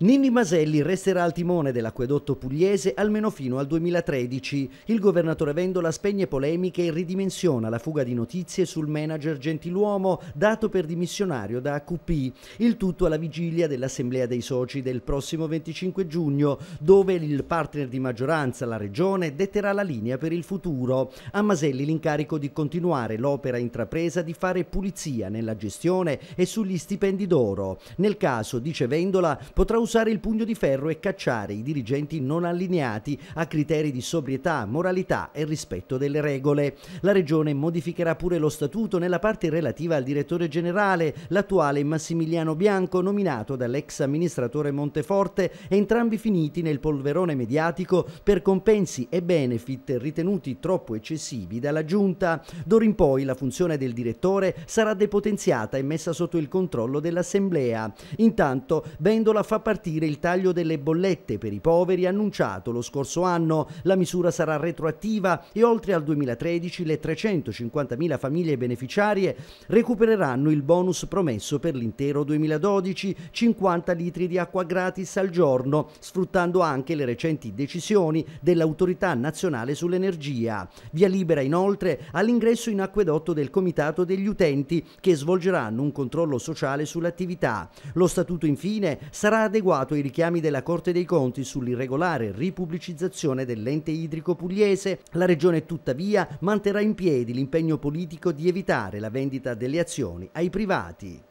Nini Maselli resterà al timone dell'acquedotto pugliese almeno fino al 2013. Il governatore Vendola spegne polemiche e ridimensiona la fuga di notizie sul manager Gentiluomo, dato per dimissionario da AQP. Il tutto alla vigilia dell'assemblea dei soci del prossimo 25 giugno, dove il partner di maggioranza, la regione, detterà la linea per il futuro. A Maselli l'incarico di continuare l'opera intrapresa di fare pulizia nella gestione e sugli stipendi d'oro. Nel caso, dice Vendola, potrà usare usare il pugno di ferro e cacciare i dirigenti non allineati a criteri di sobrietà, moralità e rispetto delle regole. La Regione modificherà pure lo statuto nella parte relativa al direttore generale, l'attuale Massimiliano Bianco, nominato dall'ex amministratore Monteforte, entrambi finiti nel polverone mediatico per compensi e benefit ritenuti troppo eccessivi dalla Giunta. D'ora in poi la funzione del direttore sarà depotenziata e messa sotto il controllo dell'Assemblea. Intanto Vendola fa parte partire il taglio delle bollette per i poveri annunciato lo scorso anno. La misura sarà retroattiva e oltre al 2013 le 350.000 famiglie beneficiarie recupereranno il bonus promesso per l'intero 2012, 50 litri di acqua gratis al giorno, sfruttando anche le recenti decisioni dell'Autorità Nazionale sull'Energia. Via libera inoltre all'ingresso in acquedotto del Comitato degli Utenti che svolgeranno un controllo sociale sull'attività. Lo statuto infine sarà adeguato adeguato i richiami della Corte dei Conti sull'irregolare ripubblicizzazione dell'ente idrico pugliese, la Regione tuttavia manterrà in piedi l'impegno politico di evitare la vendita delle azioni ai privati.